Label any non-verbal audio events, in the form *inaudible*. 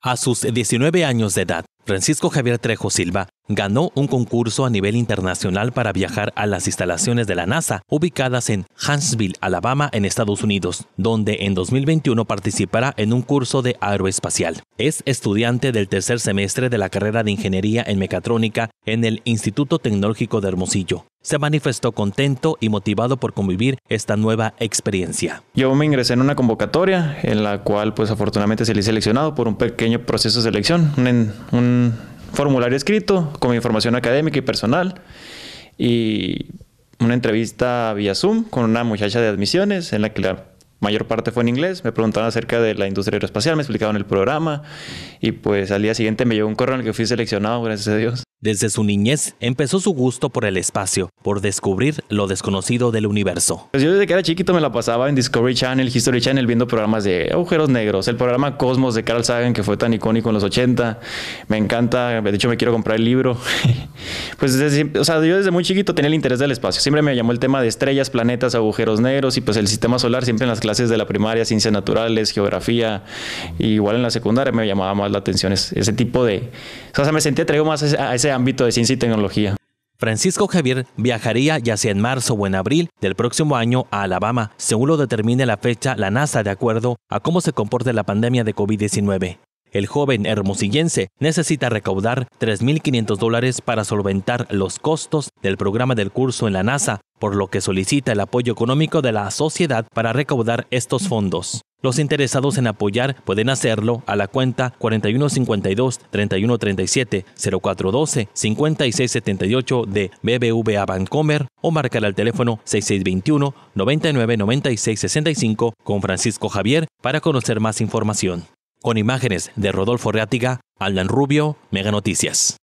A sus 19 años de edad, Francisco Javier Trejo Silva ganó un concurso a nivel internacional para viajar a las instalaciones de la NASA ubicadas en Huntsville, Alabama, en Estados Unidos, donde en 2021 participará en un curso de aeroespacial. Es estudiante del tercer semestre de la carrera de Ingeniería en Mecatrónica en el Instituto Tecnológico de Hermosillo. Se manifestó contento y motivado por convivir esta nueva experiencia. Yo me ingresé en una convocatoria en la cual pues afortunadamente se le seleccionado por un pequeño proceso de selección, un formulario escrito con información académica y personal y una entrevista vía Zoom con una muchacha de admisiones en la que la mayor parte fue en inglés. Me preguntaron acerca de la industria aeroespacial, me explicaron el programa y pues al día siguiente me llegó un correo en el que fui seleccionado, gracias a Dios. Desde su niñez empezó su gusto por el espacio, por descubrir lo desconocido del universo. Pues yo desde que era chiquito me la pasaba en Discovery Channel, History Channel, viendo programas de agujeros negros, el programa Cosmos de Carl Sagan que fue tan icónico en los 80. Me encanta, de hecho me quiero comprar el libro. *laughs* pues yo desde muy chiquito tenía el interés del espacio. Siempre me llamó el tema de estrellas, planetas, agujeros negros y pues el sistema solar siempre en las clases de la primaria, ciencias naturales, geografía, igual en la secundaria me llamaba más la atención ese, ese tipo de... O sea, me sentía atraído más a ese ámbito de ciencia y tecnología. Francisco Javier viajaría ya sea en marzo o en abril del próximo año a Alabama, según lo determine la fecha la NASA de acuerdo a cómo se comporte la pandemia de COVID-19. El joven hermosillense necesita recaudar 3.500 dólares para solventar los costos del programa del curso en la NASA, por lo que solicita el apoyo económico de la sociedad para recaudar estos fondos. Los interesados en apoyar pueden hacerlo a la cuenta 4152-3137-0412-5678 de BBVA Bancomer o marcar al teléfono 6621-999665 con Francisco Javier para conocer más información. Con imágenes de Rodolfo Reátiga, Aldan Rubio, Mega Noticias.